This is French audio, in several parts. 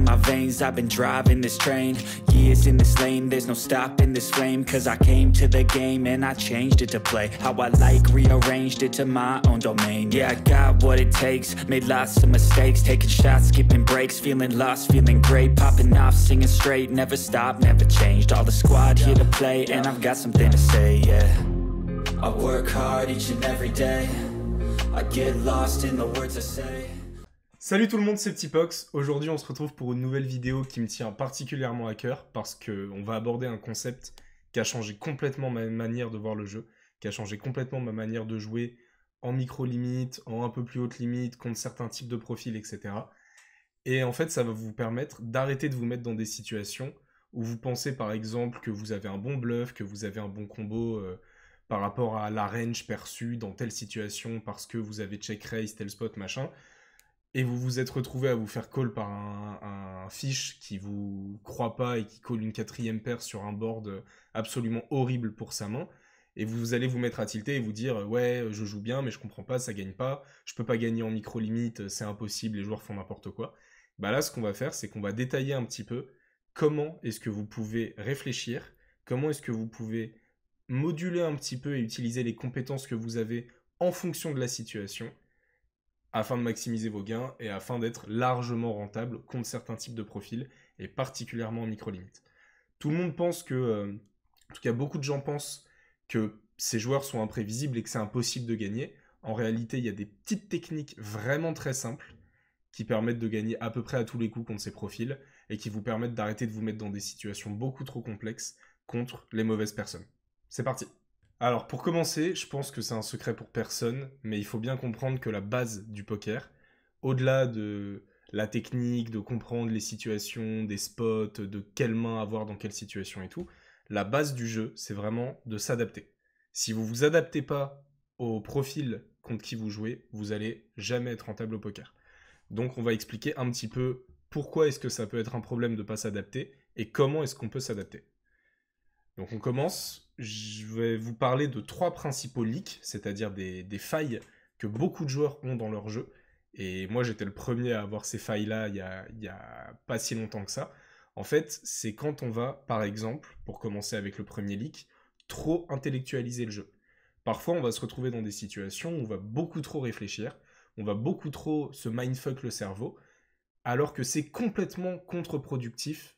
in my veins I've been driving this train Years in this lane, there's no stopping this flame Cause I came to the game and I changed it to play How I like, rearranged it to my own domain Yeah, I got what it takes, made lots of mistakes Taking shots, skipping breaks, feeling lost, feeling great Popping off, singing straight, never stopped, never changed All the squad here to play and I've got something to say, yeah I work hard each and every day I get lost in the words I say Salut tout le monde, c'est Pox. Aujourd'hui, on se retrouve pour une nouvelle vidéo qui me tient particulièrement à cœur parce qu'on va aborder un concept qui a changé complètement ma manière de voir le jeu, qui a changé complètement ma manière de jouer en micro-limite, en un peu plus haute limite, contre certains types de profils, etc. Et en fait, ça va vous permettre d'arrêter de vous mettre dans des situations où vous pensez par exemple que vous avez un bon bluff, que vous avez un bon combo euh, par rapport à la range perçue dans telle situation parce que vous avez check raise, tel spot, machin et vous vous êtes retrouvé à vous faire call par un, fiche qui vous croit pas et qui colle une quatrième paire sur un board absolument horrible pour sa main, et vous allez vous mettre à tilter et vous dire euh, ouais je joue bien mais je comprends pas, ça gagne pas, je peux pas gagner en micro limite, c'est impossible, les joueurs font n'importe quoi. Bah là ce qu'on va faire c'est qu'on va détailler un petit peu comment est-ce que vous pouvez réfléchir, comment est-ce que vous pouvez moduler un petit peu et utiliser les compétences que vous avez en fonction de la situation afin de maximiser vos gains et afin d'être largement rentable contre certains types de profils et particulièrement en micro-limite. Tout le monde pense que, euh, en tout cas beaucoup de gens pensent que ces joueurs sont imprévisibles et que c'est impossible de gagner. En réalité, il y a des petites techniques vraiment très simples qui permettent de gagner à peu près à tous les coups contre ces profils et qui vous permettent d'arrêter de vous mettre dans des situations beaucoup trop complexes contre les mauvaises personnes. C'est parti alors pour commencer, je pense que c'est un secret pour personne, mais il faut bien comprendre que la base du poker, au-delà de la technique, de comprendre les situations, des spots, de quelle main avoir dans quelle situation et tout, la base du jeu, c'est vraiment de s'adapter. Si vous vous adaptez pas au profil contre qui vous jouez, vous allez jamais être rentable au poker. Donc on va expliquer un petit peu pourquoi est-ce que ça peut être un problème de ne pas s'adapter et comment est-ce qu'on peut s'adapter. Donc on commence je vais vous parler de trois principaux leaks, c'est-à-dire des, failles que beaucoup de joueurs ont dans leur jeu. Et moi, j'étais le premier à avoir ces failles-là il, n'y y a, pas si longtemps que ça. En fait, c'est quand on va, par exemple, pour commencer avec le premier leak, trop intellectualiser le jeu. Parfois, on va se retrouver dans des situations où on va beaucoup trop réfléchir, on va beaucoup trop se mindfuck le cerveau, alors que c'est complètement contre-productif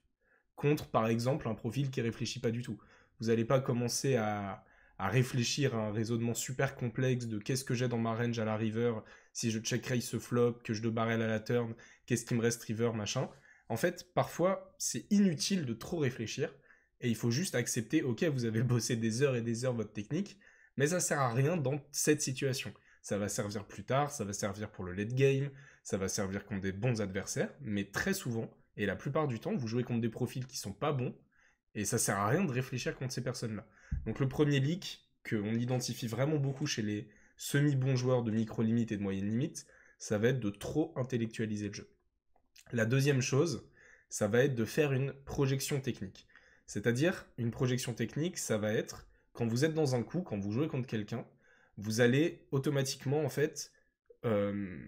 contre, par exemple, un profil qui réfléchit pas du tout. Vous n'allez pas commencer à, réfléchir à un raisonnement super complexe de qu'est-ce que j'ai dans ma range à la river, si je check raise ce flop, que je de barrel à la turn, qu'est-ce qui me reste river, machin. En fait, parfois, c'est inutile de trop réfléchir et il faut juste accepter, ok, vous avez bossé des heures et des heures votre technique, mais ça sert à rien dans cette situation. Ça va servir plus tard, ça va servir pour le late game, ça va servir contre des bons adversaires, mais très souvent, et la plupart du temps, vous jouez contre des profils qui sont pas bons, et ça sert à rien de réfléchir contre ces personnes-là. Donc le premier leak, qu'on identifie vraiment beaucoup chez les semi-bons joueurs de micro-limite et de moyenne-limite, ça va être de trop intellectualiser le jeu. La deuxième chose, ça va être de faire une projection technique. C'est-à-dire, une projection technique, ça va être, quand vous êtes dans un coup, quand vous jouez contre quelqu'un, vous allez automatiquement, en fait, euh,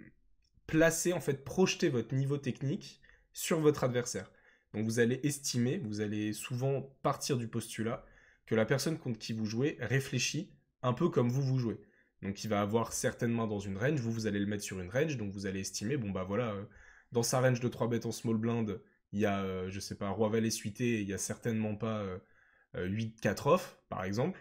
placer, en fait, projeter votre niveau technique sur votre adversaire. Donc vous allez estimer, vous allez souvent partir du postulat que la personne contre qui vous jouez réfléchit un peu comme vous vous jouez. Donc il va avoir certaines mains dans une range, vous vous allez le mettre sur une range, donc vous allez estimer, bon bah voilà, euh, dans sa range de 3 bêtes en small blind, il y a, euh, je sais pas, Roi Valet suité, il y a certainement pas 8-4 euh, off, par exemple.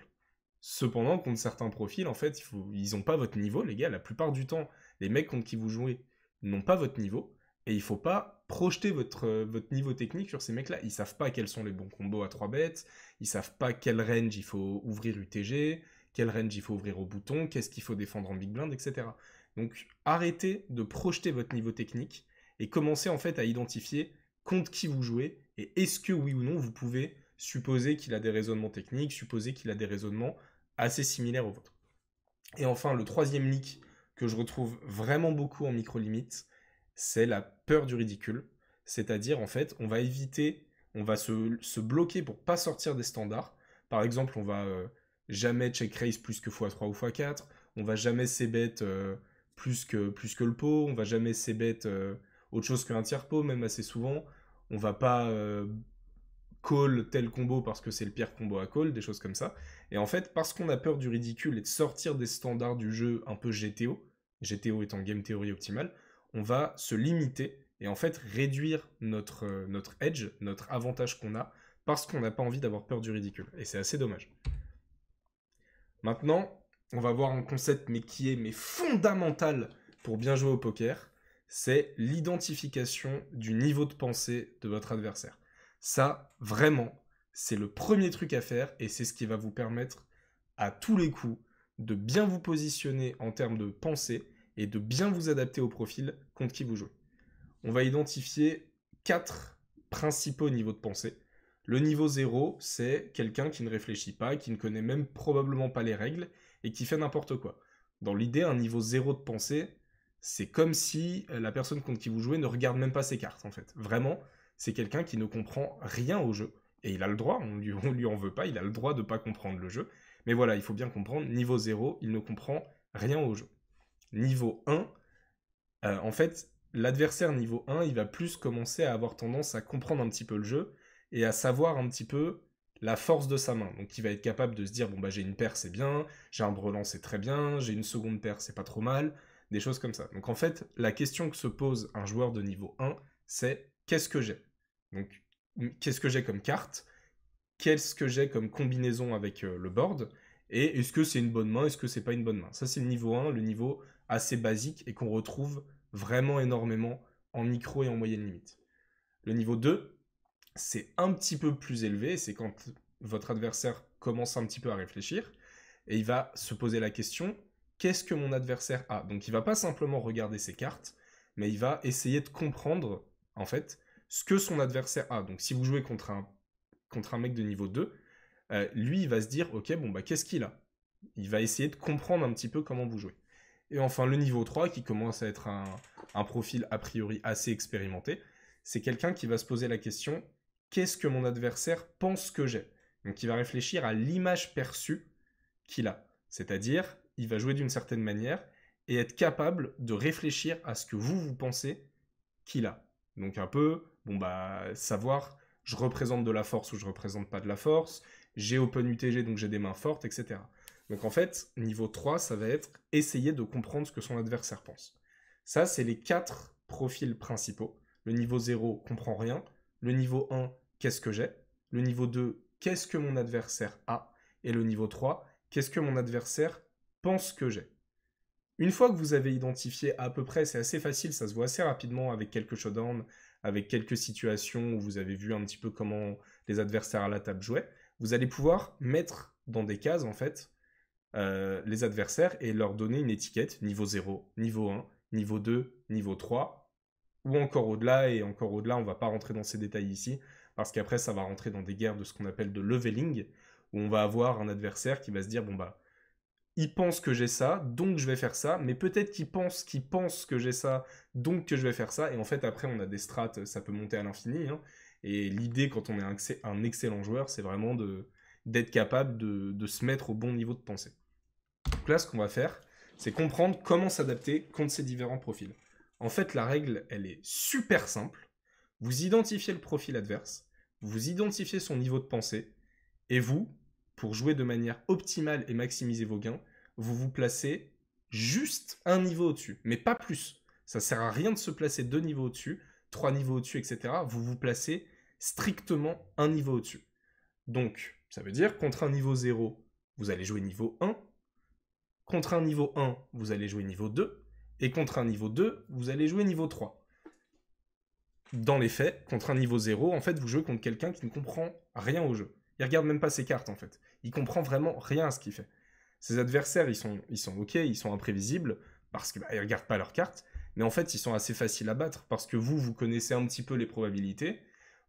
Cependant, contre certains profils, en fait, ils n'ont pas votre niveau, les gars. La plupart du temps, les mecs contre qui vous jouez n'ont pas votre niveau. Et il faut pas projeter votre, euh, votre niveau technique sur ces mecs-là. Ils savent pas quels sont les bons combos à 3 bêtes, ils savent pas quel range il faut ouvrir UTG, quel range il faut ouvrir au bouton, qu'est-ce qu'il faut défendre en big blind, etc. Donc arrêtez de projeter votre niveau technique et commencez en fait à identifier contre qui vous jouez et est-ce que oui ou non vous pouvez supposer qu'il a des raisonnements techniques, supposer qu'il a des raisonnements assez similaires aux vôtres. Et enfin, le troisième leak que je retrouve vraiment beaucoup en micro-limite, c'est la peur du ridicule. C'est-à-dire, en fait, on va éviter, on va se, bloquer pour pas sortir des standards. Par exemple, on va euh, jamais check raise plus que x3 ou x4, on va jamais c-bet euh, plus, que, plus que le pot, on va jamais c-bet euh, autre chose qu'un tiers pot, même assez souvent. On va pas call tel combo parce que c'est le pire combo à call, des choses comme ça. Et en fait, parce qu'on a peur du ridicule et de sortir des standards du jeu un peu GTO, GTO étant game theory optimale, on va se limiter et en fait réduire notre, euh, notre edge, notre avantage qu'on a, parce qu'on n'a pas envie d'avoir peur du ridicule. Et c'est assez dommage. Maintenant, on va voir un concept mais qui est mais fondamental pour bien jouer au poker, c'est l'identification du niveau de pensée de votre adversaire. Ça, vraiment, c'est le premier truc à faire et c'est ce qui va vous permettre à tous les coups de bien vous positionner en termes de pensée et de bien vous adapter au profil contre qui vous jouez. On va identifier quatre principaux niveaux de pensée. Le niveau 0, c'est quelqu'un qui ne réfléchit pas, qui ne connaît même probablement pas les règles et qui fait n'importe quoi. Dans l'idée, un niveau 0 de pensée, c'est comme si euh, la personne contre qui vous jouez ne regarde même pas ses cartes en fait. Vraiment, c'est quelqu'un qui ne comprend rien au jeu. Et il a le droit, on lui, lui en veut pas, il a le droit de ne pas comprendre le jeu. Mais voilà, il faut bien comprendre, niveau 0, il ne comprend rien au jeu niveau 1, euh, en fait, l'adversaire niveau 1, il va plus commencer à avoir tendance à comprendre un petit peu le jeu et à savoir un petit peu la force de sa main. Donc il va être capable de se dire, bon bah j'ai une paire, c'est bien, j'ai un brelan, c'est très bien, j'ai une seconde paire, c'est pas trop mal, des choses comme ça. Donc en fait, la question que se pose un joueur de niveau 1, c'est qu'est-ce que j'ai Donc qu'est-ce que j'ai comme carte Qu'est-ce que j'ai comme combinaison avec euh, le board Et est-ce que c'est une bonne main Est-ce que c'est pas une bonne main Ça c'est le niveau 1, le niveau assez basique et qu'on retrouve vraiment énormément en micro et en moyenne limite. Le niveau 2, c'est un petit peu plus élevé, c'est quand votre adversaire commence un petit peu à réfléchir et il va se poser la question qu'est-ce que mon adversaire a Donc il va pas simplement regarder ses cartes, mais il va essayer de comprendre en fait ce que son adversaire a. Donc si vous jouez contre un, contre un mec de niveau 2, euh, lui il va se dire ok bon bah qu'est-ce qu'il a Il va essayer de comprendre un petit peu comment vous jouez. Et enfin, le niveau 3, qui commence à être un, profil a priori assez expérimenté, c'est quelqu'un qui va se poser la question qu'est-ce que mon adversaire pense que j'ai Donc, il va réfléchir à l'image perçue qu'il a. C'est-à-dire, il va jouer d'une certaine manière et être capable de réfléchir à ce que vous, vous pensez qu'il a. Donc, un peu, bon, bah, savoir je représente de la force ou je représente pas de la force, j'ai open UTG donc j'ai des mains fortes, etc. Donc en fait, niveau 3, ça va être essayer de comprendre ce que son adversaire pense. Ça, c'est les quatre profils principaux. Le niveau 0, comprend rien. Le niveau 1, qu'est-ce que j'ai Le niveau 2, qu'est-ce que mon adversaire a Et le niveau 3, qu'est-ce que mon adversaire pense que j'ai Une fois que vous avez identifié à peu près, c'est assez facile, ça se voit assez rapidement avec quelques showdowns, avec quelques situations où vous avez vu un petit peu comment les adversaires à la table jouaient, vous allez pouvoir mettre dans des cases, en fait, euh, les adversaires et leur donner une étiquette niveau 0, niveau 1, niveau 2, niveau 3, ou encore au-delà, et encore au-delà, on va pas rentrer dans ces détails ici, parce qu'après ça va rentrer dans des guerres de ce qu'on appelle de leveling, où on va avoir un adversaire qui va se dire, bon bah, il pense que j'ai ça, donc je vais faire ça, mais peut-être qu'il pense qu'il pense que j'ai ça, donc que je vais faire ça, et en fait après on a des strates, ça peut monter à l'infini, hein. et l'idée quand on est un, excellent joueur, c'est vraiment d'être capable de se mettre au bon niveau de pensée. Donc là, ce qu'on va faire, c'est comprendre comment s'adapter contre ces différents profils. En fait, la règle, elle est super simple. Vous identifiez le profil adverse, vous identifiez son niveau de pensée, et vous, pour jouer de manière optimale et maximiser vos gains, vous vous placez juste un niveau au-dessus, mais pas plus. Ça ne sert à rien de se placer deux niveaux au-dessus, trois niveaux au-dessus, etc. Vous vous placez strictement un niveau au-dessus. Donc, ça veut dire contre un niveau 0, vous allez jouer niveau 1, Contre un niveau 1, vous allez jouer niveau 2. Et contre un niveau 2, vous allez jouer niveau 3. Dans les faits, contre un niveau 0, en fait, vous jouez contre quelqu'un qui ne comprend rien au jeu. Il regarde même pas ses cartes, en fait. Il comprend vraiment rien à ce qu'il fait. Ses adversaires, ils sont, ils OK, ils sont imprévisibles, parce qu'ils bah, ne regardent pas leurs cartes. Mais en fait, ils sont assez faciles à battre, parce que vous, vous connaissez un petit peu les probabilités.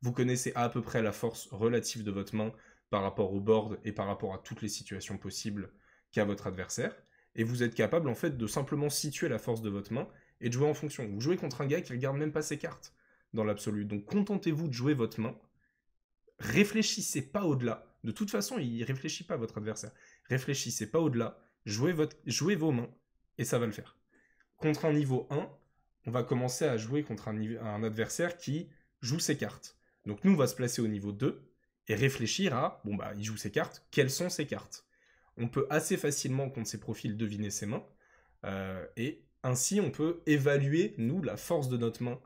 Vous connaissez à peu près la force relative de votre main par rapport au board et par rapport à toutes les situations possibles qu'à votre adversaire, et vous êtes capable en fait de simplement situer la force de votre main et de jouer en fonction. Vous jouez contre un gars qui regarde même pas ses cartes dans l'absolu, donc contentez-vous de jouer votre main, réfléchissez pas au-delà. De toute façon, il réfléchit pas à votre adversaire. Réfléchissez pas au-delà, jouez, votre, jouez vos mains, et ça va le faire. Contre un niveau 1, on va commencer à jouer contre un, un adversaire qui joue ses cartes. Donc nous, on va se placer au niveau 2 et réfléchir à, bon bah, il joue ses cartes, quelles sont ses cartes on peut assez facilement, contre ses profils, deviner ses mains. Euh, et ainsi, on peut évaluer, nous, la force de notre main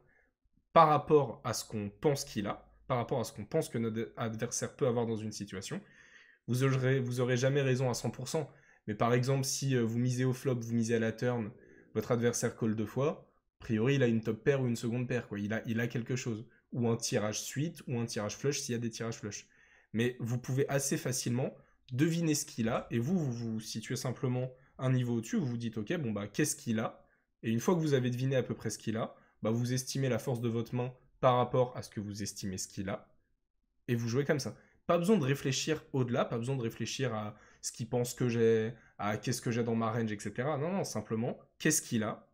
par rapport à ce qu'on pense qu'il a, par rapport à ce qu'on pense que notre adversaire peut avoir dans une situation. Vous aurez, jamais raison à 100%, mais par exemple, si euh, vous misez au flop, vous misez à la turn, votre adversaire colle deux fois, a priori, il a une top paire ou une seconde paire, quoi. Il a, il a quelque chose. Ou un tirage suite, ou un tirage flush s'il y a des tirages flush. Mais vous pouvez assez facilement devinez ce qu'il a, et vous, vous vous situez simplement un niveau au-dessus, vous vous dites, ok, bon, bah, qu'est-ce qu'il a Et une fois que vous avez deviné à peu près ce qu'il a, bah, vous estimez la force de votre main par rapport à ce que vous estimez ce qu'il a, et vous jouez comme ça. Pas besoin de réfléchir au-delà, pas besoin de réfléchir à ce qu'il pense que j'ai, à qu'est-ce que j'ai dans ma range, etc. Non, non, simplement, qu'est-ce qu'il a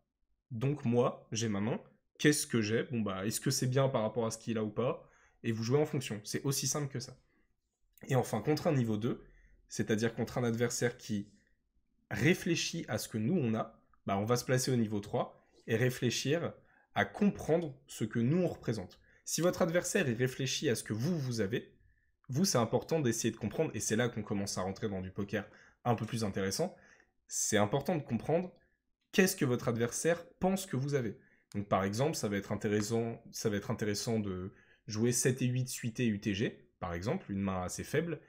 Donc moi, j'ai ma main, qu'est-ce que j'ai Bon, bah, est-ce que c'est bien par rapport à ce qu'il a ou pas Et vous jouez en fonction. C'est aussi simple que ça. Et enfin, contre un niveau 2, c'est-à-dire contre un adversaire qui réfléchit à ce que nous on a, bah, on va se placer au niveau 3 et réfléchir à comprendre ce que nous on représente. Si votre adversaire réfléchit à ce que vous vous avez, vous c'est important d'essayer de comprendre et c'est là qu'on commence à rentrer dans du poker un peu plus intéressant. C'est important de comprendre qu'est-ce que votre adversaire pense que vous avez. Donc par exemple, ça va être intéressant, ça va être intéressant de jouer 7 et 8 suité UTG par exemple, une main assez faible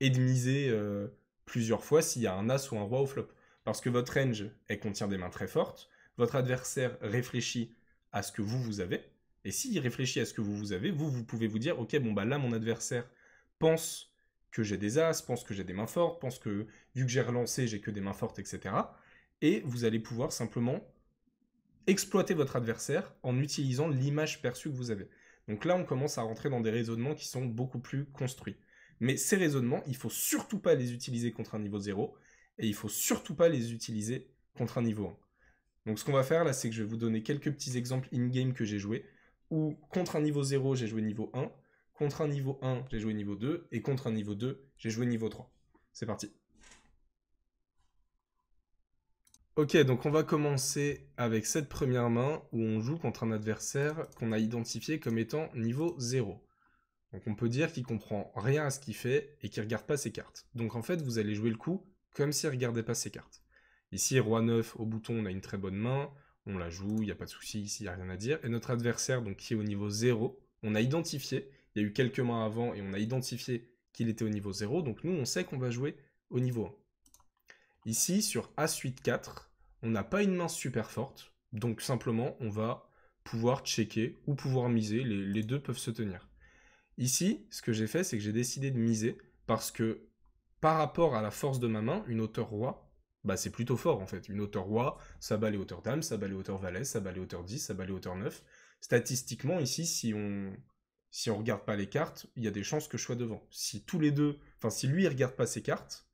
de miser euh, plusieurs fois s'il y a un as ou un roi au flop. Parce que votre range, elle contient des mains très fortes, votre adversaire réfléchit à ce que vous, vous avez, et s'il réfléchit à ce que vous, vous avez, vous, vous pouvez vous dire, ok, bon, bah là, mon adversaire pense que j'ai des as, pense que j'ai des mains fortes, pense que, vu que j'ai relancé, j'ai que des mains fortes, etc. Et vous allez pouvoir simplement exploiter votre adversaire en utilisant l'image perçue que vous avez. Donc là, on commence à rentrer dans des raisonnements qui sont beaucoup plus construits. Mais ces raisonnements, il faut surtout pas les utiliser contre un niveau 0 et il faut surtout pas les utiliser contre un niveau 1. Donc ce qu'on va faire là, c'est que je vais vous donner quelques petits exemples in-game que j'ai joué où contre un niveau 0, j'ai joué niveau 1, contre un niveau 1, j'ai joué niveau 2 et contre un niveau 2, j'ai joué niveau 3. C'est parti. Ok, donc on va commencer avec cette première main où on joue contre un adversaire qu'on a identifié comme étant niveau 0. Donc on peut dire qu'il comprend rien à ce qu'il fait et qu'il regarde pas ses cartes. Donc en fait, vous allez jouer le coup comme s'il regardait pas ses cartes. Ici, roi 9 au bouton, on a une très bonne main, on la joue, il n'y a pas de souci, ici, il n'y a rien à dire. Et notre adversaire, donc qui est au niveau 0, on a identifié, il y a eu quelques mains avant et on a identifié qu'il était au niveau 0, donc nous, on sait qu'on va jouer au niveau 1. Ici, sur A suite 4, on n'a pas une main super forte, donc simplement, on va pouvoir checker ou pouvoir miser, les deux peuvent se tenir. Ici, ce que j'ai fait, c'est que j'ai décidé de miser parce que par rapport à la force de ma main, une hauteur roi, bah c'est plutôt fort en fait. Une hauteur roi, ça bat les hauteurs dames, ça bat les hauteurs valet, ça bat les hauteurs 10, ça bat les hauteurs 9. Statistiquement, ici, si on si on regarde pas les cartes, il y a des chances que je sois devant. Si tous les deux, enfin si lui il regarde pas ses cartes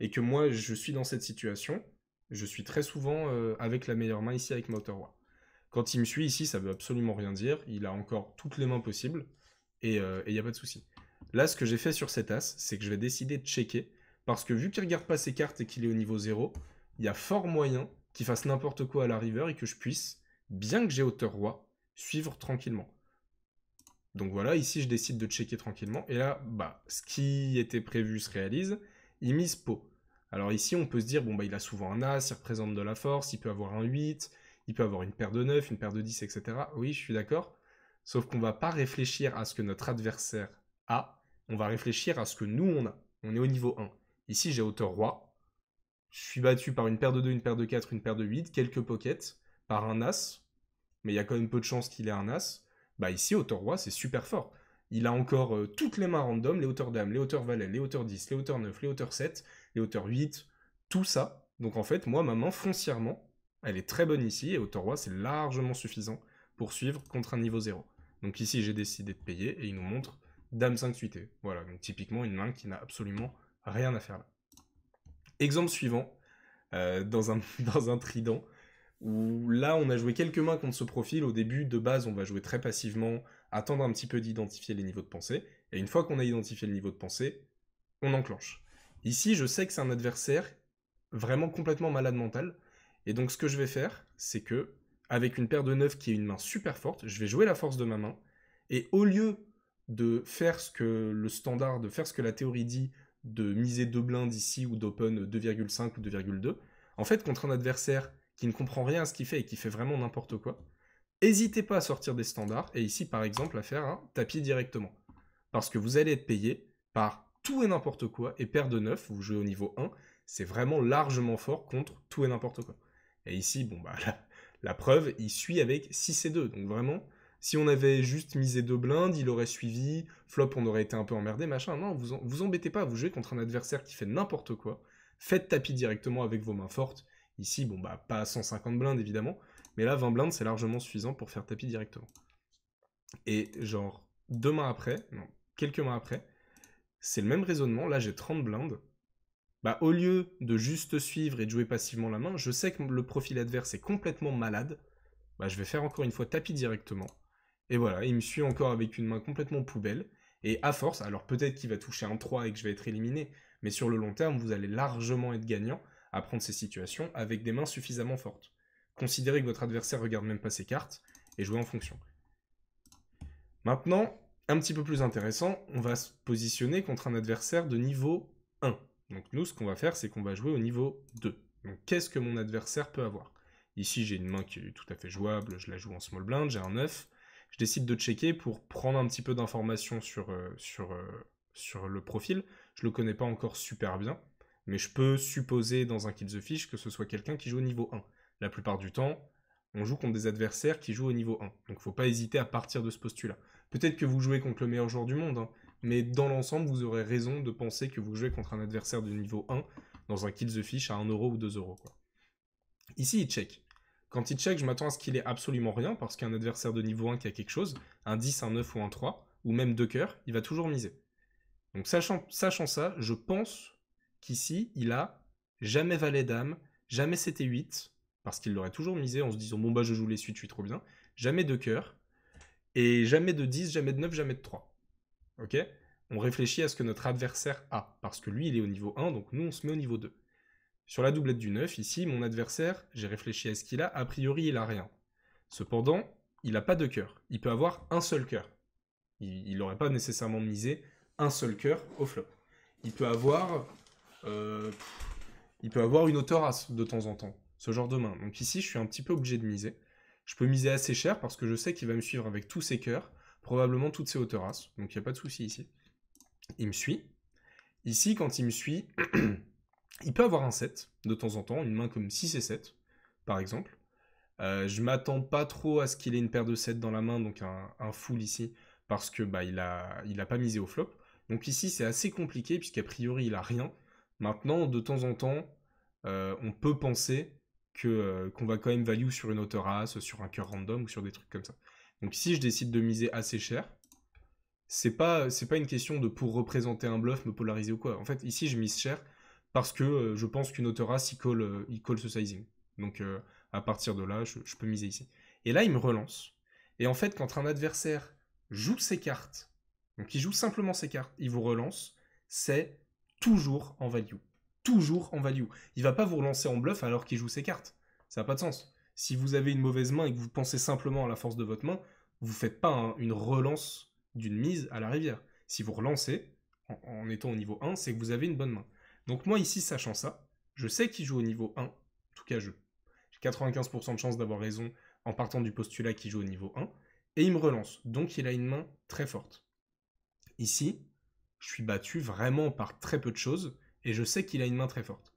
et que moi je suis dans cette situation, je suis très souvent euh, avec la meilleure main ici avec ma hauteur roi. Quand il me suit ici, ça veut absolument rien dire. Il a encore toutes les mains possibles et il euh, n'y a pas de souci. Là, ce que j'ai fait sur cet As, c'est que je vais décider de checker, parce que vu qu'il regarde pas ses cartes et qu'il est au niveau 0, il y a fort moyen qu'il fasse n'importe quoi à la river et que je puisse, bien que j'ai hauteur roi, suivre tranquillement. Donc voilà, ici je décide de checker tranquillement, et là, bah, ce qui était prévu se réalise, il mise pot. Alors ici, on peut se dire, bon bah il a souvent un As, il représente de la force, il peut avoir un 8, il peut avoir une paire de 9, une paire de 10, etc. Oui, je suis d'accord, Sauf qu'on va pas réfléchir à ce que notre adversaire a, on va réfléchir à ce que nous on a. On est au niveau 1. Ici, j'ai hauteur roi. Je suis battu par une paire de 2, une paire de 4, une paire de 8, quelques pockets, par un as. Mais il y a quand même peu de chances qu'il ait un as. Bah ici, hauteur roi, c'est super fort. Il a encore euh, toutes les mains random, les hauteurs dames, les hauteurs valets, les hauteurs 10, les hauteurs 9, les hauteurs 7, les hauteurs 8, tout ça. Donc en fait, moi, ma main, foncièrement, elle est très bonne ici, et hauteur roi, c'est largement suffisant pour suivre contre un niveau 0. Donc ici, j'ai décidé de payer et il nous montre dame 5 suité. Voilà, donc typiquement une main qui n'a absolument rien à faire là. Exemple suivant, euh, dans, un, dans un trident, où là on a joué quelques mains contre ce profil. Au début, de base, on va jouer très passivement, attendre un petit peu d'identifier les niveaux de pensée. Et une fois qu'on a identifié le niveau de pensée, on enclenche. Ici, je sais que c'est un adversaire vraiment complètement malade mental. Et donc ce que je vais faire, c'est que avec une paire de neuf qui est une main super forte, je vais jouer la force de ma main, et au lieu de faire ce que le standard, de faire ce que la théorie dit, de miser deux blindes ici ou d'open 2,5 ou 2,2, en fait, contre un adversaire qui ne comprend rien à ce qu'il fait et qui fait vraiment n'importe quoi, n'hésitez pas à sortir des standards, et ici, par exemple, à faire un tapis directement. Parce que vous allez être payé par tout et n'importe quoi, et paire de neuf, vous jouez au niveau 1, c'est vraiment largement fort contre tout et n'importe quoi. Et ici, bon, bah, là... La preuve, il suit avec 6 et 2. Donc vraiment, si on avait juste misé deux blindes, il aurait suivi, flop, on aurait été un peu emmerdé, machin. Non, vous, vous embêtez pas, vous jouez contre un adversaire qui fait n'importe quoi. Faites tapis directement avec vos mains fortes. Ici, bon, bah, pas 150 blindes évidemment, mais là, 20 blindes, c'est largement suffisant pour faire tapis directement. Et genre, deux mains après, non, quelques mains après, c'est le même raisonnement. Là, j'ai 30 blindes. Bah, au lieu de juste suivre et de jouer passivement la main, je sais que le profil adverse est complètement malade. Bah, je vais faire encore une fois tapis directement. Et voilà, il me suit encore avec une main complètement poubelle. Et à force, alors peut-être qu'il va toucher un 3 et que je vais être éliminé, mais sur le long terme, vous allez largement être gagnant à prendre ces situations avec des mains suffisamment fortes. Considérez que votre adversaire regarde même pas ses cartes et jouez en fonction. Maintenant, un petit peu plus intéressant, on va se positionner contre un adversaire de niveau donc nous, ce qu'on va faire, c'est qu'on va jouer au niveau 2. Donc qu'est-ce que mon adversaire peut avoir Ici, j'ai une main qui est tout à fait jouable, je la joue en small blind, j'ai un 9. Je décide de checker pour prendre un petit peu d'informations sur, euh, sur, euh, sur le profil. Je le connais pas encore super bien, mais je peux supposer dans un kill the fish que ce soit quelqu'un qui joue au niveau 1. La plupart du temps, on joue contre des adversaires qui jouent au niveau 1. Donc faut pas hésiter à partir de ce postulat. Peut-être que vous jouez contre le meilleur joueur du monde, hein. Mais dans l'ensemble, vous aurez raison de penser que vous jouez contre un adversaire de niveau 1 dans un kill the fish à 1€ ou 2€ quoi. Ici, il check. Quand il check, je m'attends à ce qu'il ait absolument rien, parce qu'un adversaire de niveau 1 qui a quelque chose, un 10, un 9 ou un 3, ou même 2 cœurs, il va toujours miser. Donc sachant, sachant ça, je pense qu'ici, il a jamais valet d'âme, jamais c'était 8 parce qu'il l'aurait toujours misé en se disant bon bah je joue les suites, je trop bien, jamais 2 cœurs, et jamais de 10, jamais de 9, jamais de 3. On réfléchit à ce que notre adversaire a, parce que lui, il est au niveau 1, donc nous, on se met au niveau 2. Sur la doublette du 9, ici, mon adversaire, j'ai réfléchi à ce qu'il a, a priori, il a rien. Cependant, il n'a pas de cœur. Il peut avoir un seul cœur. Il n'aurait pas nécessairement misé un seul cœur au flop. Il peut avoir... Euh, il peut avoir une autorace de temps en temps, ce genre de main. Donc ici, je suis un petit peu obligé de miser. Je peux miser assez cher parce que je sais qu'il va me suivre avec tous ses cœurs probablement toutes ces hauteurs donc il n'y a pas de souci ici. Il me suit. Ici, quand il me suit, il peut avoir un 7 de temps en temps, une main comme 6 et 7, par exemple. Je euh, je m'attends pas trop à ce qu'il ait une paire de 7 dans la main, donc un, full ici, parce que bah, il, a, pas misé au flop. Donc ici, c'est assez compliqué, puisqu'a priori, il a rien. Maintenant, de temps en temps, euh, on peut penser que euh, qu'on va quand même value sur une hauteur As, sur un cœur random ou sur des trucs comme ça. Donc si je décide de miser assez cher, c'est pas, pas une question de pour représenter un bluff, me polariser ou quoi. En fait, ici, je mise cher parce que euh, je pense qu'une autre race, il colle, euh, ce sizing. Donc euh, à partir de là, je, peux miser ici. Et là, il me relance. Et en fait, quand un adversaire joue ses cartes, donc il joue simplement ses cartes, il vous relance, c'est toujours en value. Toujours en value. Il va pas vous relancer en bluff alors qu'il joue ses cartes. Ça n'a pas de sens. Si vous avez une mauvaise main et que vous pensez simplement à la force de votre main, vous faites pas une relance d'une mise à la rivière. Si vous relancez, en, étant au niveau 1, c'est que vous avez une bonne main. Donc moi ici, sachant ça, je sais qu'il joue au niveau 1, en tout cas je. J'ai 95% de chance d'avoir raison en partant du postulat qu'il joue au niveau 1, et il me relance, donc il a une main très forte. Ici, je suis battu vraiment par très peu de choses, et je sais qu'il a une main très forte.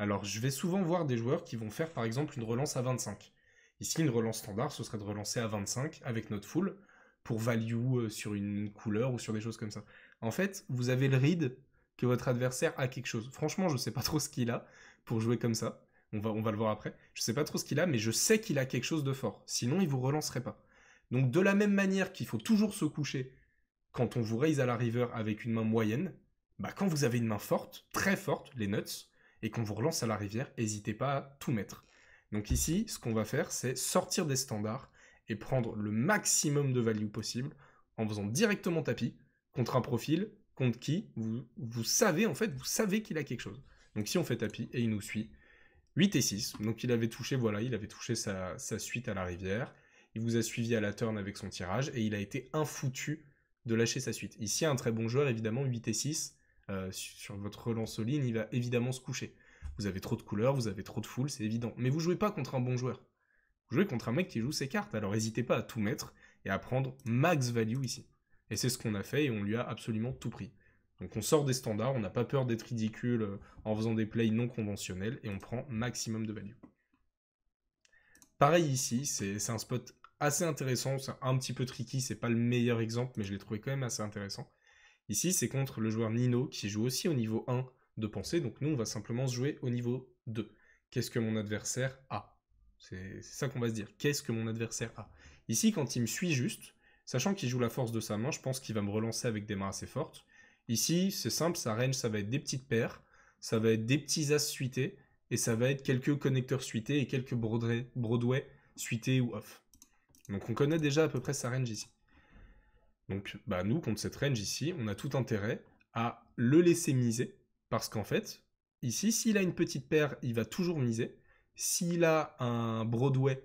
Alors je vais souvent voir des joueurs qui vont faire par exemple une relance à 25. Ici, une relance standard, ce serait de relancer à 25 avec notre full pour value euh, sur une couleur ou sur des choses comme ça. En fait, vous avez le read que votre adversaire a quelque chose. Franchement, je ne sais pas trop ce qu'il a pour jouer comme ça. On va, le voir après. Je ne sais pas trop ce qu'il a, mais je sais qu'il a quelque chose de fort. Sinon, il vous relancerait pas. Donc, de la même manière qu'il faut toujours se coucher quand on vous raise à la river avec une main moyenne, bah, quand vous avez une main forte, très forte, les nuts, et qu'on vous relance à la rivière, n'hésitez pas à tout mettre. Donc ici, ce qu'on va faire, c'est sortir des standards et prendre le maximum de value possible en faisant directement tapis contre un profil contre qui vous, savez en fait, vous savez qu'il a quelque chose. Donc si on fait tapis et il nous suit, 8 et 6, donc il avait touché, voilà, il avait touché sa, sa suite à la rivière, il vous a suivi à la turn avec son tirage et il a été infoutu de lâcher sa suite. Ici, un très bon joueur, évidemment, 8 et 6, euh, sur votre relance il va évidemment se coucher. Vous avez trop de couleurs, vous avez trop de foules, c'est évident. Mais vous jouez pas contre un bon joueur. Vous jouez contre un mec qui joue ses cartes. Alors n'hésitez pas à tout mettre et à prendre max value ici. Et c'est ce qu'on a fait et on lui a absolument tout pris. Donc on sort des standards, on n'a pas peur d'être ridicule euh, en faisant des plays non conventionnels et on prend maximum de value. Pareil ici, c'est un spot assez intéressant, c'est un petit peu tricky, c'est pas le meilleur exemple, mais je l'ai trouvé quand même assez intéressant. Ici, c'est contre le joueur Nino qui joue aussi au niveau 1 de pensée. Donc nous, on va simplement se jouer au niveau 2. Qu'est-ce que mon adversaire a C'est ça qu'on va se dire. Qu'est-ce que mon adversaire a Ici, quand il me suit juste, sachant qu'il joue la force de sa main, je pense qu'il va me relancer avec des mains assez fortes. Ici, c'est simple, sa range, ça va être des petites paires, ça va être des petits as suités, et ça va être quelques connecteurs suités et quelques Broadway, Broadway suités ou off. Donc on connaît déjà à peu près sa range ici. Donc bah, nous, contre cette range ici, on a tout intérêt à le laisser miser, parce qu'en fait, ici, s'il a une petite paire, il va toujours miser. S'il a un Broadway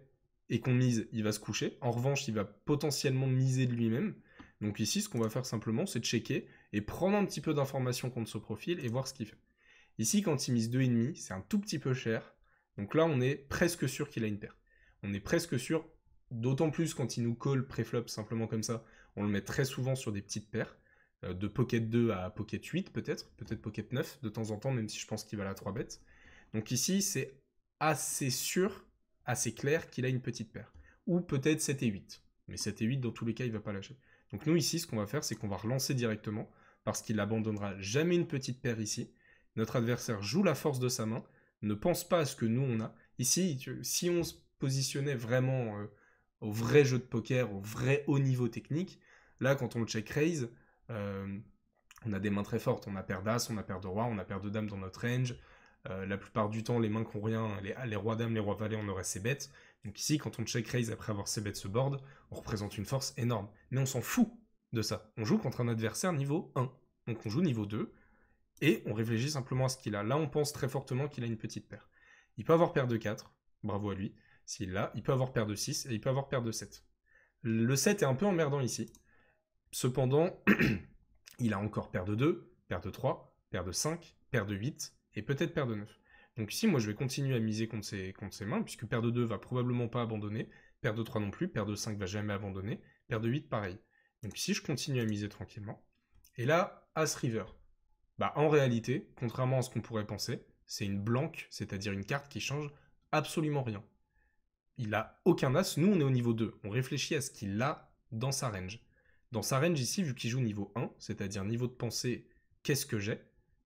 et qu'on mise, il va se coucher. En revanche, il va potentiellement miser de lui-même. Donc ici, ce qu'on va faire simplement, c'est checker et prendre un petit peu d'informations contre ce profil et voir ce qu'il fait. Ici, quand il mise 2,5, c'est un tout petit peu cher. Donc là, on est presque sûr qu'il a une paire. On est presque sûr, d'autant plus quand il nous colle préflop simplement comme ça, on le met très souvent sur des petites paires, euh, de Pocket 2 à Pocket 8 peut-être, peut-être Pocket 9 de temps en temps, même si je pense qu'il va à la 3 bêtes. Donc ici, c'est assez sûr, assez clair qu'il a une petite paire. Ou peut-être 7 et 8. Mais 7 et 8, dans tous les cas, il va pas lâcher. Donc nous, ici, ce qu'on va faire, c'est qu'on va relancer directement, parce qu'il n'abandonnera jamais une petite paire ici. Notre adversaire joue la force de sa main, ne pense pas à ce que nous, on a. Ici, si on se positionnait vraiment euh, au vrai jeu de poker, au vrai haut niveau technique, Là, quand on le check raise, euh, on a des mains très fortes. On a paire d'as, on a paire de roi, on a paire de dames dans notre range. Euh, la plupart du temps, les mains qui rien, les, les rois dames, les rois valets, on aurait ces bêtes. Donc ici, quand on check raise après avoir ces bêtes ce board, on représente une force énorme. Mais on s'en fout de ça. On joue contre un adversaire niveau 1. Donc on joue niveau 2. Et on réfléchit simplement à ce qu'il a. Là, on pense très fortement qu'il a une petite paire. Il peut avoir paire de 4. Bravo à lui. S'il l'a, il peut avoir paire de 6 et il peut avoir paire de 7. Le 7 est un peu emmerdant ici. Cependant, il a encore paire de 2, paire de 3, paire de 5, paire de 8 et peut-être paire de 9. Donc ici, moi, je vais continuer à miser contre ses, mains, puisque paire de 2 va probablement pas abandonner, paire de 3 non plus, paire de 5 va jamais abandonner, paire de 8 pareil. Donc si je continue à miser tranquillement. Et là, As River. Bah, en réalité, contrairement à ce qu'on pourrait penser, c'est une blanque, c'est-à-dire une carte qui change absolument rien. Il a aucun As, nous on est au niveau 2, on réfléchit à ce qu'il a dans sa range dans sa range ici, vu qu'il joue niveau 1, c'est-à-dire niveau de pensée, qu'est-ce que j'ai,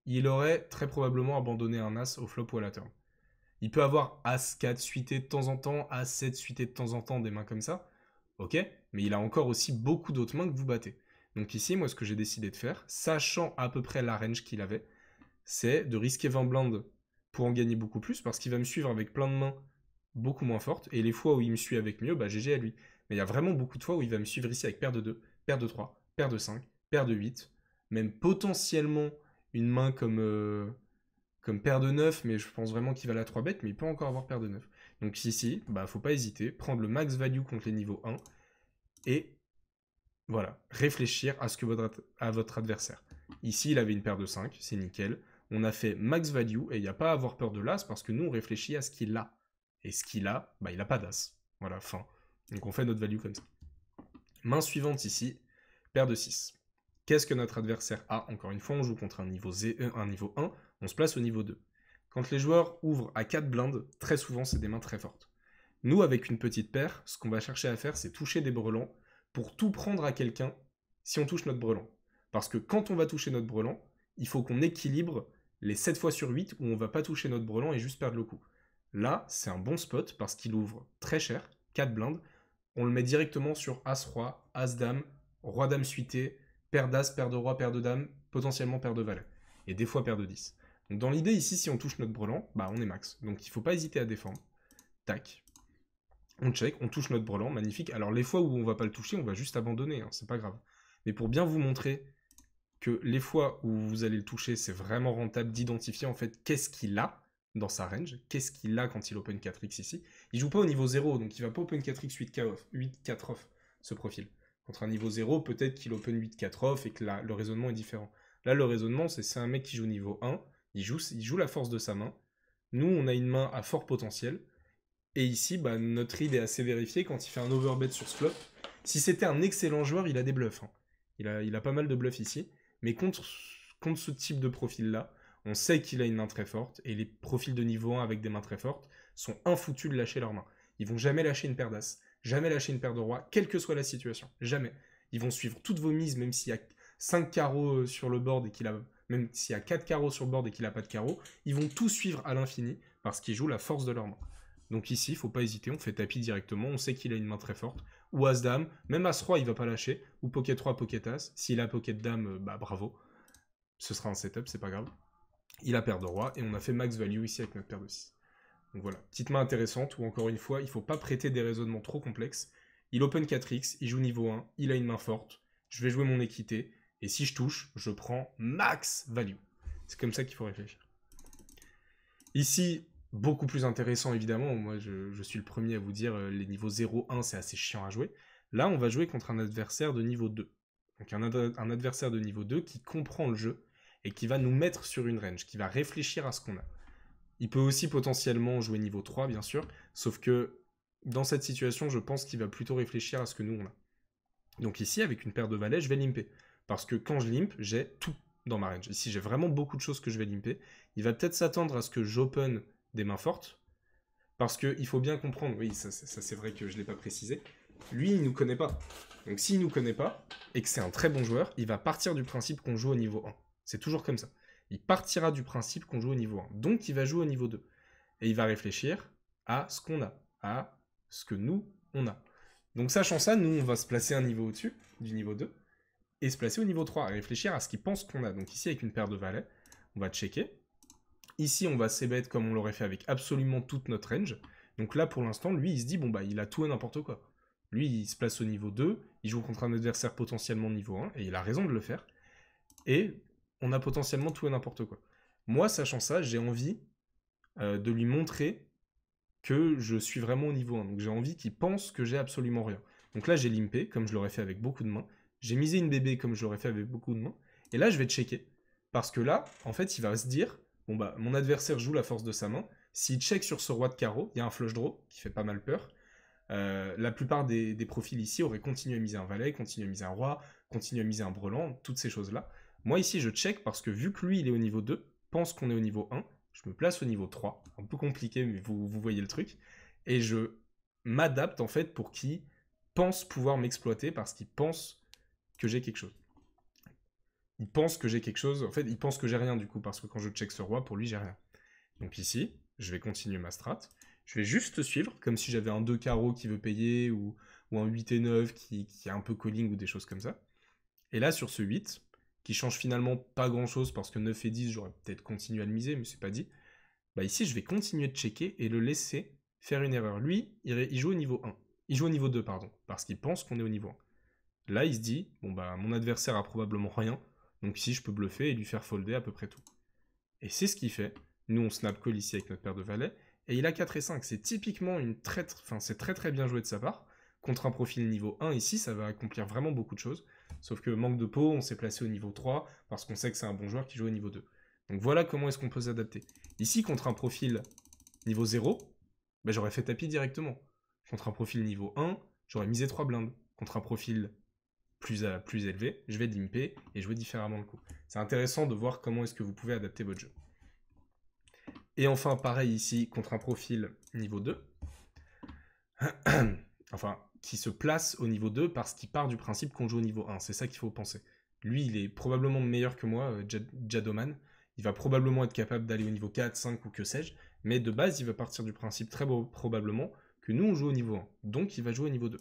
il aurait très probablement abandonné un As au flop ou à la turn. Il peut avoir As-4 suité de temps en temps, As-7 suité de temps en temps, des mains comme ça, ok, mais il a encore aussi beaucoup d'autres mains que vous battez. Donc ici, moi, ce que j'ai décidé de faire, sachant à peu près la range qu'il avait, c'est de risquer 20 blindes pour en gagner beaucoup plus, parce qu'il va me suivre avec plein de mains beaucoup moins fortes, et les fois où il me suit avec mieux, bah GG à lui. Mais il y a vraiment beaucoup de fois où il va me suivre ici avec paire de 2, paire de 3, paire de 5, paire de 8, même potentiellement une main comme, euh, comme paire de 9, mais je pense vraiment qu'il va la 3 bêtes, mais il peut encore avoir paire de 9. Donc ici, bah faut pas hésiter, prendre le max value contre les niveaux 1, et voilà, réfléchir à ce que votre, à votre adversaire. Ici, il avait une paire de 5, c'est nickel. On a fait max value, et il n'y a pas à avoir peur de l'as, parce que nous, on réfléchit à ce qu'il a. Et ce qu'il a, bah, il n'a pas d'as. Voilà, fin. Donc on fait notre value comme ça. Main suivante ici, paire de 6. Qu'est-ce que notre adversaire a Encore une fois, on joue contre un niveau, z e, un niveau 1, on se place au niveau 2. Quand les joueurs ouvrent à 4 blindes, très souvent c'est des mains très fortes. Nous, avec une petite paire, ce qu'on va chercher à faire, c'est toucher des brelans pour tout prendre à quelqu'un si on touche notre brelan. Parce que quand on va toucher notre brelan, il faut qu'on équilibre les 7 fois sur 8 où on va pas toucher notre brelan et juste perdre le coup. Là, c'est un bon spot parce qu'il ouvre très cher, 4 blindes, on le met directement sur As-Roi, As-Dame, Roi-Dame suité, Paire d'As, Paire de Roi, Paire de Dame, potentiellement Paire de Valet. Et des fois Paire de 10. dans l'idée ici, si on touche notre brelan, bah on est max. Donc il ne faut pas hésiter à défendre. Tac. On check, on touche notre brelan, magnifique. Alors les fois où on va pas le toucher, on va juste abandonner, ce hein. c'est pas grave. Mais pour bien vous montrer que les fois où vous allez le toucher, c'est vraiment rentable d'identifier en fait qu'est-ce qu'il a dans sa range, qu'est-ce qu'il a quand il open 4x ici, il joue pas au niveau 0, donc il va pas open 4x, 8 4 off, off ce profil. Contre un niveau 0, peut-être qu'il open 8 4 off et que là, le raisonnement est différent. Là, le raisonnement, c'est c'est un mec qui joue au niveau 1, il joue, il joue la force de sa main. Nous, on a une main à fort potentiel. Et ici, bah, notre read est assez vérifié quand il fait un overbet sur ce flop. Si c'était un excellent joueur, il a des bluffs. Hein. Il, a, il a pas mal de bluffs ici. Mais contre, contre ce type de profil-là, on sait qu'il a une main très forte. Et les profils de niveau 1 avec des mains très fortes, sont infoutus de lâcher leurs mains. Ils vont jamais lâcher une paire d'as, jamais lâcher une paire de rois, quelle que soit la situation, jamais. Ils vont suivre toutes vos mises, même s'il y a 5 carreaux euh, sur le board et qu'il a même s'il y a 4 carreaux sur le board et qu'il n'a pas de carreaux, ils vont tout suivre à l'infini parce qu'ils jouent la force de leur main. Donc ici, il faut pas hésiter, on fait tapis directement, on sait qu'il a une main très forte. Ou As-Dame, même As-Roi, il va pas lâcher. Ou Pocket 3, Pocket As. S'il a Pocket Dame, euh, bah bravo. Ce sera un setup, c'est pas grave. Il a paire de Rois. et on a fait max value ici avec notre paire de 6. Donc voilà, petite main intéressante où encore une fois, il ne faut pas prêter des raisonnements trop complexes. Il open 4x, il joue niveau 1, il a une main forte, je vais jouer mon équité, et si je touche, je prends max value. C'est comme ça qu'il faut réfléchir. Ici, beaucoup plus intéressant évidemment, moi je, suis le premier à vous dire, euh, les niveaux 0-1 c'est assez chiant à jouer. Là, on va jouer contre un adversaire de niveau 2. Donc un adversaire de niveau 2 qui comprend le jeu et qui va nous mettre sur une range, qui va réfléchir à ce qu'on a. Il peut aussi potentiellement jouer niveau 3, bien sûr, sauf que dans cette situation, je pense qu'il va plutôt réfléchir à ce que nous on a. Donc ici, avec une paire de valets, je vais limper. Parce que quand je limpe, j'ai tout dans ma range. Ici, j'ai vraiment beaucoup de choses que je vais limper. Il va peut-être s'attendre à ce que j'open des mains fortes. Parce qu'il faut bien comprendre, oui, ça, ça c'est vrai que je ne l'ai pas précisé. Lui, il ne nous connaît pas. Donc s'il ne nous connaît pas, et que c'est un très bon joueur, il va partir du principe qu'on joue au niveau 1. C'est toujours comme ça il partira du principe qu'on joue au niveau 1. Donc il va jouer au niveau 2. Et il va réfléchir à ce qu'on a, à ce que nous, on a. Donc sachant ça, nous, on va se placer un niveau au-dessus du niveau 2 et se placer au niveau 3 réfléchir à ce qu'il pense qu'on a. Donc ici, avec une paire de valets, on va checker. Ici, on va s'ébêter comme on l'aurait fait avec absolument toute notre range. Donc là, pour l'instant, lui, il se dit, bon, bah, il a tout et n'importe quoi. Lui, il se place au niveau 2, il joue contre un adversaire potentiellement niveau 1, et il a raison de le faire. Et on a potentiellement tout et n'importe quoi. Moi, sachant ça, j'ai envie euh, de lui montrer que je suis vraiment au niveau 1. Donc j'ai envie qu'il pense que j'ai absolument rien. Donc là, j'ai limpé, comme je l'aurais fait avec beaucoup de mains. J'ai misé une bébé, comme je l'aurais fait avec beaucoup de mains. Et là, je vais checker. Parce que là, en fait, il va se dire, bon bah, mon adversaire joue la force de sa main. S'il check sur ce roi de carreau, il y a un flush draw qui fait pas mal peur. Euh, la plupart des, des, profils ici auraient continué à miser un valet, continué à miser un roi, continué à miser un brelan, toutes ces choses-là. Moi ici, je check parce que vu que lui, il est au niveau 2, pense qu'on est au niveau 1, je me place au niveau 3. Un peu compliqué, mais vous, voyez le truc. Et je m'adapte en fait pour qu'il pense pouvoir m'exploiter parce qu'il pense que j'ai quelque chose. Il pense que j'ai quelque chose. En fait, il pense que j'ai rien du coup parce que quand je check ce roi, pour lui, j'ai rien. Donc ici, je vais continuer ma strat. Je vais juste suivre, comme si j'avais un 2 carreau qui veut payer ou, un 8 et 9 qui, qui a un peu calling ou des choses comme ça. Et là, sur ce 8, qui change finalement pas grand chose parce que 9 et 10, j'aurais peut-être continué à le miser, mais c'est pas dit. Bah ici, je vais continuer de checker et le laisser faire une erreur. Lui, il, joue au niveau 1. Il joue au niveau 2, pardon, parce qu'il pense qu'on est au niveau 1. Là, il se dit, bon bah, mon adversaire a probablement rien, donc ici, je peux bluffer et lui faire folder à peu près tout. Et c'est ce qu'il fait. Nous, on snap call ici avec notre paire de valets, et il a 4 et 5. C'est typiquement une très, enfin, c'est très très bien joué de sa part. Contre un profil niveau 1 ici, ça va accomplir vraiment beaucoup de choses. Sauf que manque de peau, on s'est placé au niveau 3 parce qu'on sait que c'est un bon joueur qui joue au niveau 2. Donc voilà comment est-ce qu'on peut s'adapter. Ici, contre un profil niveau 0, ben, j'aurais fait tapis directement. Contre un profil niveau 1, j'aurais misé 3 blindes. Contre un profil plus, à, euh, plus élevé, je vais limper et jouer différemment le coup. C'est intéressant de voir comment est-ce que vous pouvez adapter votre jeu. Et enfin, pareil ici, contre un profil niveau 2. enfin, qui se place au niveau 2 parce qu'il part du principe qu'on joue au niveau 1. C'est ça qu'il faut penser. Lui, il est probablement meilleur que moi, euh, Jadoman. Il va probablement être capable d'aller au niveau 4, 5 ou que sais-je. Mais de base, il va partir du principe très probablement que nous, on joue au niveau 1. Donc, il va jouer au niveau 2.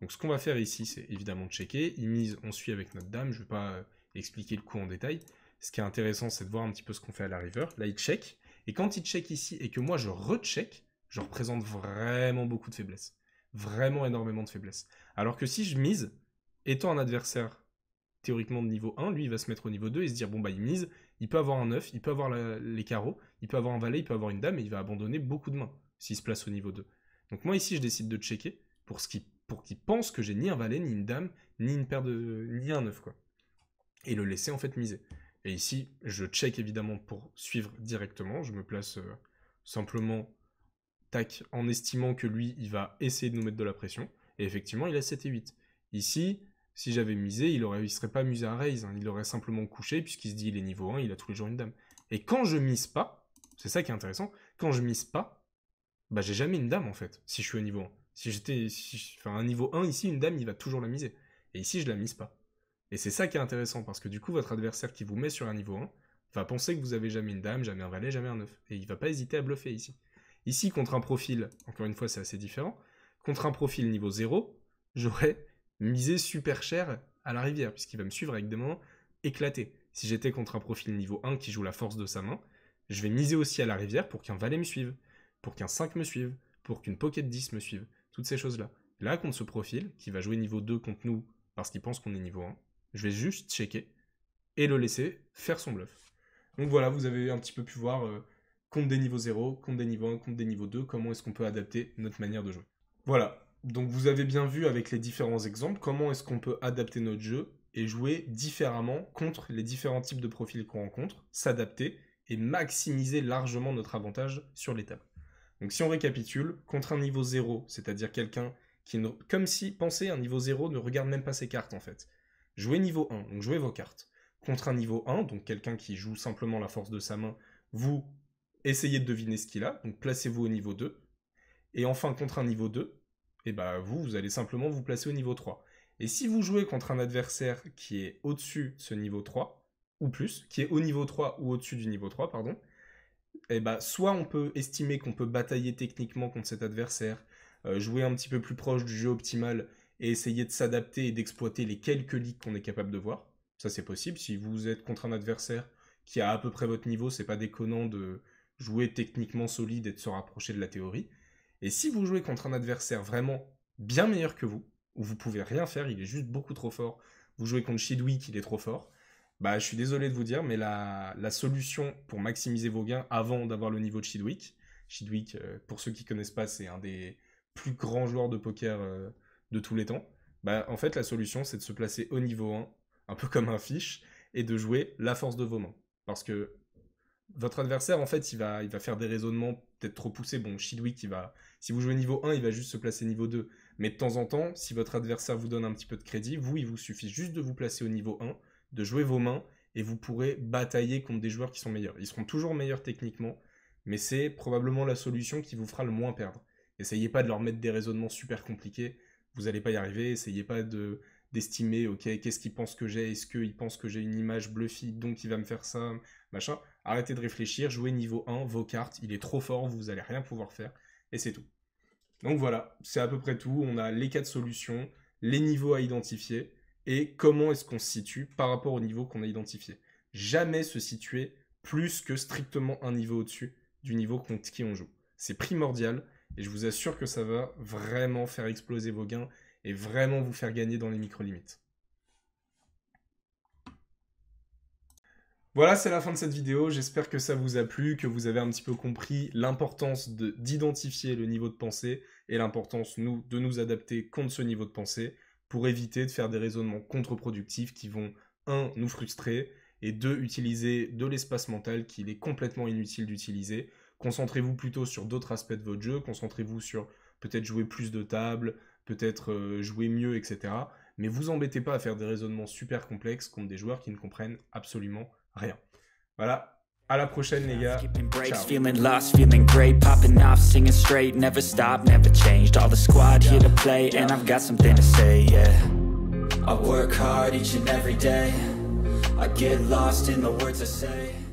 Donc, ce qu'on va faire ici, c'est évidemment checker. Il mise, on suit avec notre dame. Je ne vais pas euh, expliquer le coup en détail. Ce qui est intéressant, c'est de voir un petit peu ce qu'on fait à la river. Là, il check. Et quand il check ici et que moi, je recheck, je représente vraiment beaucoup de faiblesses vraiment énormément de faiblesses. Alors que si je mise, étant un adversaire théoriquement de niveau 1, lui il va se mettre au niveau 2 et se dire bon bah il mise, il peut avoir un 9, il peut avoir les carreaux, il peut avoir un valet, il peut avoir une dame et il va abandonner beaucoup de mains s'il se place au niveau 2. Donc moi ici je décide de checker pour ce qui pour qu'il pense que j'ai ni un valet, ni une dame, ni une paire de ni un neuf quoi. Et le laisser en fait miser. Et ici, je check évidemment pour suivre directement, je me place euh, simplement tac, en estimant que lui, il va essayer de nous mettre de la pression. Et effectivement, il a 7 et 8. Ici, si j'avais misé, il ne serait pas amusé à raise. Hein. Il aurait simplement couché, puisqu'il se dit, il est niveau 1, il a tous les jours une dame. Et quand je mise pas, c'est ça qui est intéressant, quand je mise pas, bah j'ai jamais une dame, en fait, si je suis au niveau 1. Si j'étais, un niveau 1, ici, une dame, il va toujours la miser. Et ici, je la mise pas. Et c'est ça qui est intéressant, parce que du coup, votre adversaire qui vous met sur un niveau 1 va penser que vous avez jamais une dame, jamais un valet, jamais un neuf, Et il va pas hésiter à bluffer ici. Ici, contre un profil, encore une fois, c'est assez différent. Contre un profil niveau 0, j'aurais misé super cher à la rivière, puisqu'il va me suivre avec des moments éclatées. Si j'étais contre un profil niveau 1 qui joue la force de sa main, je vais miser aussi à la rivière pour qu'un valet me suive, pour qu'un 5 me suive, pour qu'une pocket 10 me suive, toutes ces choses-là. Là, contre ce profil, qui va jouer niveau 2 contre nous parce qu'il pense qu'on est niveau 1, je vais juste checker et le laisser faire son bluff. Donc voilà, vous avez un petit peu pu voir... Euh, Contre des niveaux 0, contre des niveaux 1, contre des niveaux 2, comment est-ce qu'on peut adapter notre manière de jouer. Voilà, donc vous avez bien vu avec les différents exemples comment est-ce qu'on peut adapter notre jeu et jouer différemment contre les différents types de profils qu'on rencontre, s'adapter et maximiser largement notre avantage sur les tables. Donc si on récapitule, contre un niveau 0, c'est-à-dire quelqu'un qui... Comme si, pensez, un niveau 0 ne regarde même pas ses cartes en fait. Jouez niveau 1, donc jouez vos cartes. Contre un niveau 1, donc quelqu'un qui joue simplement la force de sa main, vous essayez de deviner ce qu'il a, donc placez-vous au niveau 2. Et enfin, contre un niveau 2, et bah vous, vous allez simplement vous placer au niveau 3. Et si vous jouez contre un adversaire qui est au-dessus de ce niveau 3, ou plus, qui est au niveau 3 ou au-dessus du niveau 3, pardon, et eh bah ben, soit on peut estimer qu'on peut batailler techniquement contre cet adversaire, euh, jouer un petit peu plus proche du jeu optimal et essayer de s'adapter et d'exploiter les quelques leaks qu'on est capable de voir. Ça c'est possible, si vous êtes contre un adversaire qui a à peu près votre niveau, c'est pas déconnant de, jouer techniquement solide et de se rapprocher de la théorie. Et si vous jouez contre un adversaire vraiment bien meilleur que vous, où vous pouvez rien faire, il est juste beaucoup trop fort, vous jouez contre Shidwick, il est trop fort, bah je suis désolé de vous dire, mais la, la solution pour maximiser vos gains avant d'avoir le niveau de Chidwick, Chidwick, euh, pour ceux qui connaissent pas, c'est un des plus grands joueurs de poker euh, de tous les temps, bah en fait la solution c'est de se placer au niveau 1, un peu comme un fiche, et de jouer la force de vos mains. Parce que votre adversaire, en fait, il va, il va faire des raisonnements peut-être trop poussés. Bon, Shidwick, qui va, si vous jouez niveau 1, il va juste se placer niveau 2. Mais de temps en temps, si votre adversaire vous donne un petit peu de crédit, vous, il vous suffit juste de vous placer au niveau 1, de jouer vos mains, et vous pourrez batailler contre des joueurs qui sont meilleurs. Ils seront toujours meilleurs techniquement, mais c'est probablement la solution qui vous fera le moins perdre. Essayez pas de leur mettre des raisonnements super compliqués, vous n'allez pas y arriver, essayez pas de d'estimer, ok, qu'est-ce qu'il pense que j'ai, est-ce qu'il pense que j'ai une image bluffy, donc il va me faire ça, machin. Arrêtez de réfléchir, jouez niveau 1, vos cartes, il est trop fort, vous n'allez rien pouvoir faire, et c'est tout. Donc voilà, c'est à peu près tout. On a les quatre solutions, les niveaux à identifier, et comment est-ce qu'on se situe par rapport au niveau qu'on a identifié. Jamais se situer plus que strictement un niveau au-dessus du niveau contre qui on joue. C'est primordial, et je vous assure que ça va vraiment faire exploser vos gains et vraiment vous faire gagner dans les micro-limites. Voilà, c'est la fin de cette vidéo. J'espère que ça vous a plu, que vous avez un petit peu compris l'importance d'identifier le niveau de pensée et l'importance, nous, de nous adapter contre ce niveau de pensée pour éviter de faire des raisonnements contre-productifs qui vont, un, nous frustrer et deux, utiliser de l'espace mental qu'il est complètement inutile d'utiliser. Concentrez-vous plutôt sur d'autres aspects de votre jeu, concentrez-vous sur peut-être jouer plus de tables, peut-être euh, jouer mieux, etc. Mais vous embêtez pas à faire des raisonnements super complexes contre des joueurs qui ne comprennent absolument rien. Voilà, À la prochaine, les gars. Breaks, feeling lost, feeling great, popping off, singing straight, never stop, never changed. All the squad here to play, and I've got something to say, yeah. I work hard each and every day. I get lost in the words I say.